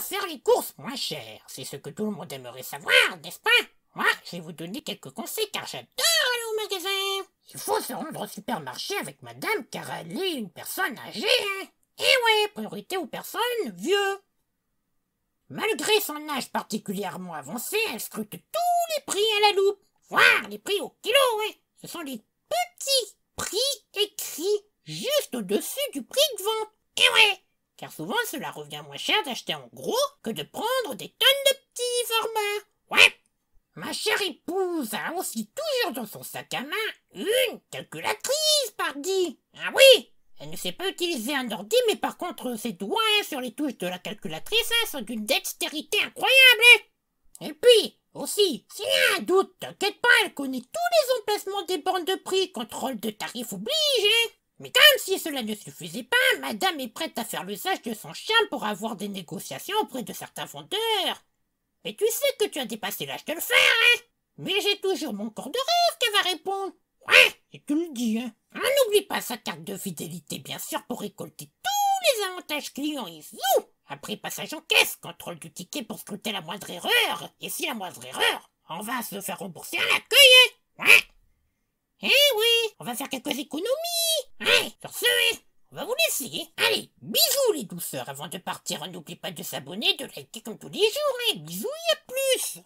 faire les courses moins chères. C'est ce que tout le monde aimerait savoir, n'est-ce pas Moi, je vais vous donner quelques conseils car j'adore aller au magasin. Il faut se rendre au supermarché avec madame car elle est une personne âgée. Hein. eh? Et ouais, priorité aux personnes vieux. Malgré son âge particulièrement avancé, elle scrute tous les prix à la loupe, Voir les prix au kilo, oui hein. Ce sont les petits prix écrits juste au-dessus du prix de vente. Et eh ouais, car souvent cela revient moins cher d'acheter en gros que de prendre des tonnes de petits formats. Ouais Ma chère épouse a aussi toujours dans son sac à main une calculatrice, pardi Ah oui Elle ne sait pas utiliser un ordi, mais par contre, ses doigts sur les touches de la calculatrice hein, sont d'une dextérité incroyable Et puis, aussi, s'il y a un doute, t'inquiète pas, elle connaît tous les emplacements des bornes de prix, contrôle de tarifs obligés mais comme si cela ne suffisait pas, madame est prête à faire l'usage de son charme pour avoir des négociations auprès de certains vendeurs. Mais tu sais que tu as dépassé l'âge de le faire, hein Mais j'ai toujours mon corps de rêve qui va répondre. Ouais, et tu le dis, hein On ah, N'oublie pas sa carte de fidélité, bien sûr, pour récolter tous les avantages clients et vous. Après passage en caisse, contrôle du ticket pour scruter la moindre erreur. Et si la moindre erreur, on va se faire rembourser à l'accueil, hein Ouais Eh oui on va faire quelques économies. sur ce, on va vous laisser. Allez, bisous les douceurs. Avant de partir, n'oubliez pas de s'abonner, de liker comme tous les jours. Bisous et à plus.